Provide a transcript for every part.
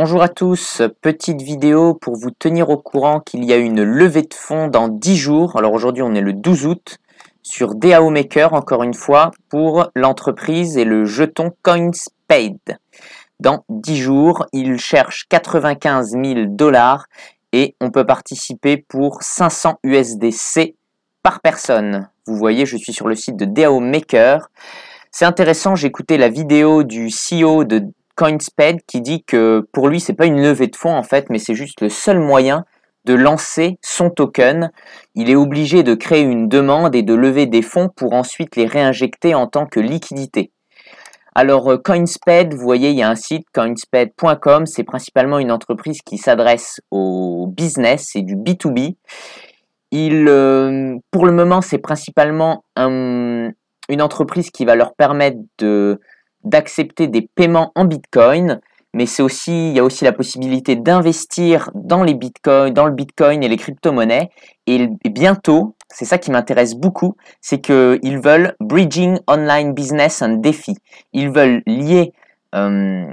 Bonjour à tous, petite vidéo pour vous tenir au courant qu'il y a une levée de fonds dans 10 jours. Alors aujourd'hui on est le 12 août sur DAO Maker encore une fois pour l'entreprise et le jeton Paid. Dans 10 jours, ils cherchent 95 000 dollars et on peut participer pour 500 USDC par personne. Vous voyez, je suis sur le site de DAO Maker. C'est intéressant, j'ai écouté la vidéo du CEO de Coinsped qui dit que pour lui, c'est pas une levée de fonds en fait, mais c'est juste le seul moyen de lancer son token. Il est obligé de créer une demande et de lever des fonds pour ensuite les réinjecter en tant que liquidité. Alors euh, Coinsped, vous voyez, il y a un site coinsped.com, c'est principalement une entreprise qui s'adresse au business, et du B2B. Il, euh, pour le moment, c'est principalement une entreprise qui va leur permettre de d'accepter des paiements en Bitcoin, mais c'est aussi, il y a aussi la possibilité d'investir dans les Bitcoins, dans le Bitcoin et les crypto-monnaies. Et, bientôt, c'est ça qui m'intéresse beaucoup, c'est qu'ils veulent bridging online business and défi, Ils veulent lier euh,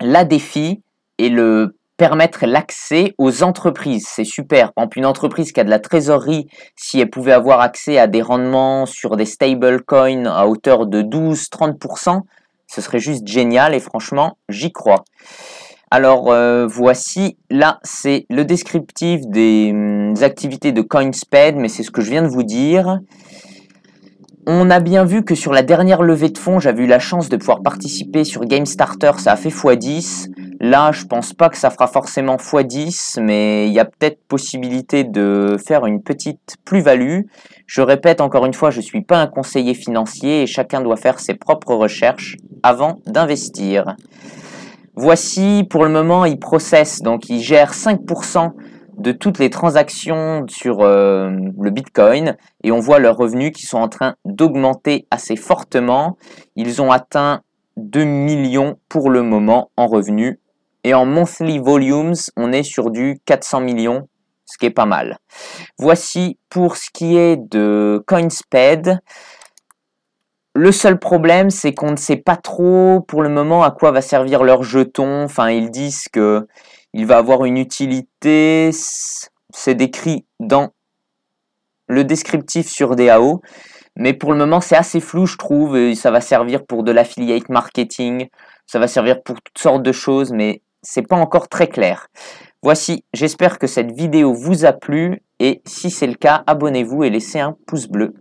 la défi et le permettre l'accès aux entreprises. C'est super. En exemple, une entreprise qui a de la trésorerie, si elle pouvait avoir accès à des rendements sur des stablecoins à hauteur de 12-30%, ce serait juste génial et franchement, j'y crois. Alors euh, voici, là c'est le descriptif des, hum, activités de CoinSped, mais c'est ce que je viens de vous dire. On a bien vu que sur la dernière levée de fonds, j'avais eu la chance de pouvoir participer sur GameStarter, ça a fait x10. Là, je pense pas que ça fera forcément x10, mais il y a peut-être possibilité de faire une petite plus-value. Je répète encore une fois, je ne suis pas un conseiller financier et chacun doit faire ses propres recherches avant d'investir. Voici, pour le moment, ils processent. donc ils gèrent 5% de toutes les transactions sur euh, le Bitcoin et on voit leurs revenus qui sont en train d'augmenter assez fortement. Ils ont atteint 2 millions pour le moment en revenus et en monthly volumes, on est sur du 400 millions, ce qui est pas mal. Voici pour ce qui est de CoinSped. Le seul problème, c'est qu'on ne sait pas trop pour le moment à quoi va servir leur jeton. Enfin, ils disent qu'il va avoir une utilité. C'est décrit dans le descriptif sur DAO. Mais pour le moment, c'est assez flou, je trouve. ça va servir pour de l'affiliate marketing. Ça va servir pour toutes sortes de choses, mais c'est pas encore très clair. Voici, j'espère que cette vidéo vous a plu et si c'est le cas, abonnez-vous et laissez un pouce bleu.